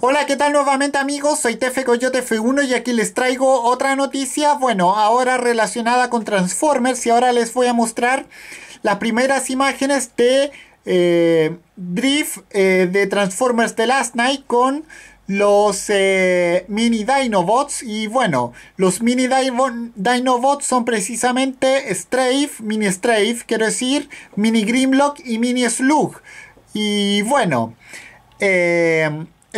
Hola, ¿qué tal nuevamente amigos? Soy Tefe Coyote F1 y aquí les traigo otra noticia, bueno, ahora relacionada con Transformers y ahora les voy a mostrar las primeras imágenes de eh, Drift eh, de Transformers The Last Night con los eh, mini Dinobots y bueno, los mini Dinobots son precisamente Strafe, mini Strafe, quiero decir, mini Grimlock y mini Slug. Y bueno, eh,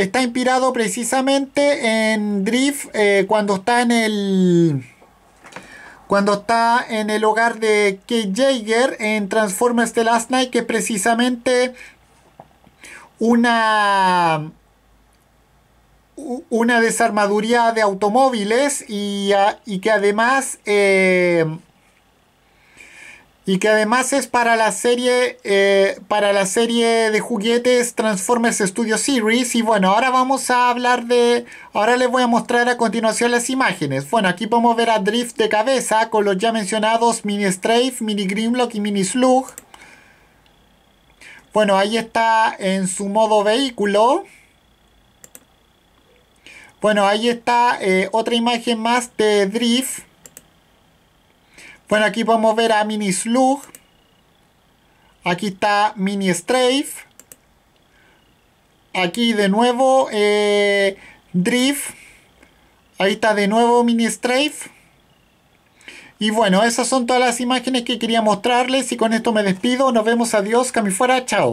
está inspirado precisamente en Drift eh, cuando está en el cuando está en el hogar de Kate Jaeger en Transformers The Last Night que es precisamente una una desarmaduría de automóviles y, que además eh, y que además es para la serie, eh, para la serie de juguetes Transformers Studio Series. Y bueno, ahora vamos a hablar de... Ahora les voy a mostrar a continuación las imágenes. Bueno, aquí podemos ver a Drift de cabeza con los ya mencionados Mini Strafe, Mini Grimlock y Mini Slug. Bueno, ahí está en su modo vehículo. Bueno, ahí está eh, otra imagen más de Drift. Bueno, aquí a ver a Mini Slug. Aquí está Mini Strafe. Aquí de nuevo eh, Drift. Ahí está de nuevo Mini Strafe. Y bueno, esas son todas las imágenes que quería mostrarles y con esto me despido. Nos vemos, adiós, que fuera, chao.